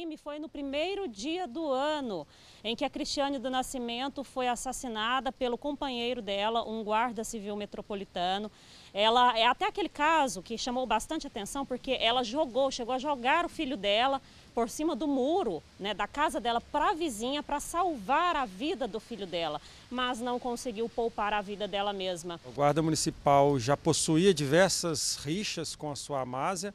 crime foi no primeiro dia do ano, em que a Cristiane do Nascimento foi assassinada pelo companheiro dela, um guarda civil metropolitano. Ela é até aquele caso que chamou bastante atenção porque ela jogou, chegou a jogar o filho dela por cima do muro, né, da casa dela para a vizinha para salvar a vida do filho dela, mas não conseguiu poupar a vida dela mesma. O guarda municipal já possuía diversas rixas com a sua amásia,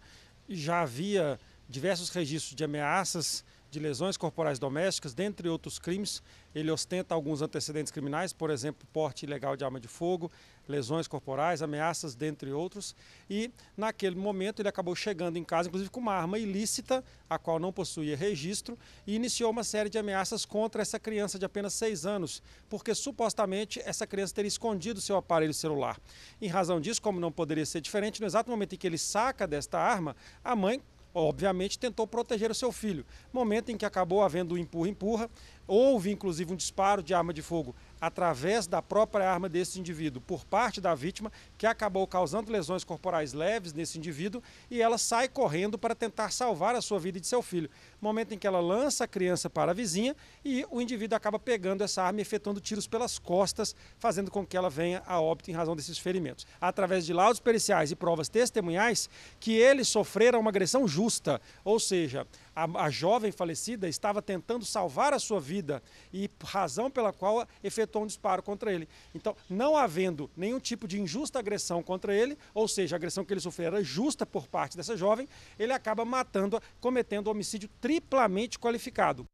já havia diversos registros de ameaças, de lesões corporais domésticas, dentre outros crimes. Ele ostenta alguns antecedentes criminais, por exemplo, porte ilegal de arma de fogo, lesões corporais, ameaças, dentre outros. E naquele momento ele acabou chegando em casa, inclusive com uma arma ilícita, a qual não possuía registro, e iniciou uma série de ameaças contra essa criança de apenas seis anos, porque supostamente essa criança teria escondido seu aparelho celular. Em razão disso, como não poderia ser diferente, no exato momento em que ele saca desta arma, a mãe obviamente tentou proteger o seu filho. Momento em que acabou havendo um empurra-empurra, houve inclusive um disparo de arma de fogo através da própria arma desse indivíduo por parte da vítima, que acabou causando lesões corporais leves nesse indivíduo, e ela sai correndo para tentar salvar a sua vida e de seu filho. Momento em que ela lança a criança para a vizinha e o indivíduo acaba pegando essa arma e efetuando tiros pelas costas, fazendo com que ela venha a óbito em razão desses ferimentos. Através de laudos periciais e provas testemunhais, que eles sofreram uma agressão justa, ou seja, a, a jovem falecida estava tentando salvar a sua vida e razão pela qual efetuou um disparo contra ele. Então, não havendo nenhum tipo de injusta agressão contra ele, ou seja, a agressão que ele sofreu era justa por parte dessa jovem, ele acaba matando, cometendo homicídio triplamente qualificado.